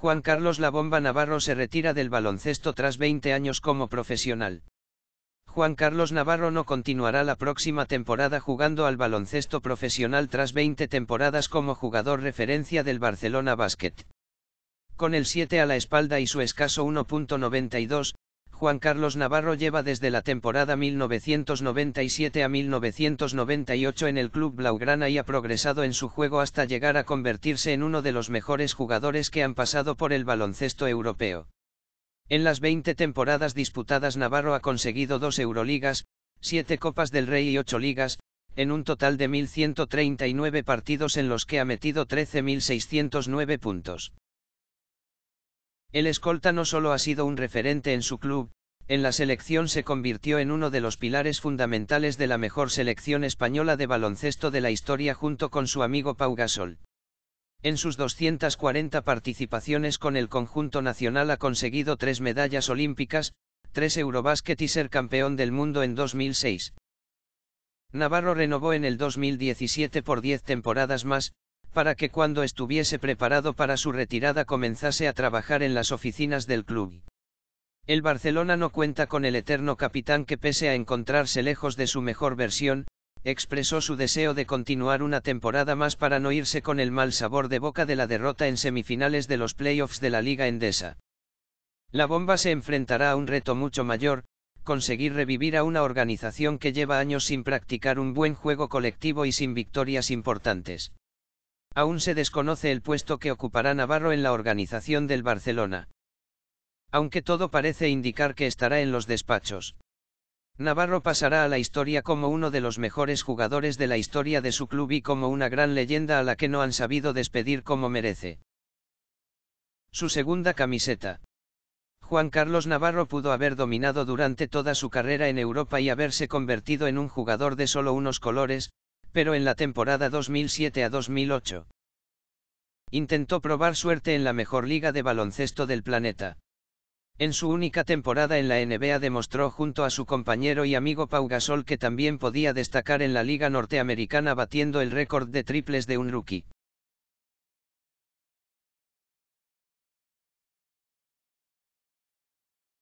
Juan Carlos La Bomba Navarro se retira del baloncesto tras 20 años como profesional. Juan Carlos Navarro no continuará la próxima temporada jugando al baloncesto profesional tras 20 temporadas como jugador referencia del Barcelona Basket. Con el 7 a la espalda y su escaso 1.92, Juan Carlos Navarro lleva desde la temporada 1997 a 1998 en el club blaugrana y ha progresado en su juego hasta llegar a convertirse en uno de los mejores jugadores que han pasado por el baloncesto europeo. En las 20 temporadas disputadas Navarro ha conseguido dos Euroligas, siete Copas del Rey y ocho ligas, en un total de 1.139 partidos en los que ha metido 13.609 puntos. El escolta no solo ha sido un referente en su club, en la selección se convirtió en uno de los pilares fundamentales de la mejor selección española de baloncesto de la historia junto con su amigo Pau Gasol. En sus 240 participaciones con el conjunto nacional ha conseguido tres medallas olímpicas, tres Eurobasket y ser campeón del mundo en 2006. Navarro renovó en el 2017 por 10 temporadas más, para que cuando estuviese preparado para su retirada comenzase a trabajar en las oficinas del club. El Barcelona no cuenta con el eterno capitán que pese a encontrarse lejos de su mejor versión, expresó su deseo de continuar una temporada más para no irse con el mal sabor de boca de la derrota en semifinales de los playoffs de la Liga Endesa. La bomba se enfrentará a un reto mucho mayor, conseguir revivir a una organización que lleva años sin practicar un buen juego colectivo y sin victorias importantes. Aún se desconoce el puesto que ocupará Navarro en la organización del Barcelona aunque todo parece indicar que estará en los despachos. Navarro pasará a la historia como uno de los mejores jugadores de la historia de su club y como una gran leyenda a la que no han sabido despedir como merece. Su segunda camiseta. Juan Carlos Navarro pudo haber dominado durante toda su carrera en Europa y haberse convertido en un jugador de solo unos colores, pero en la temporada 2007 a 2008. Intentó probar suerte en la mejor liga de baloncesto del planeta. En su única temporada en la NBA demostró junto a su compañero y amigo Pau Gasol que también podía destacar en la Liga Norteamericana batiendo el récord de triples de un rookie.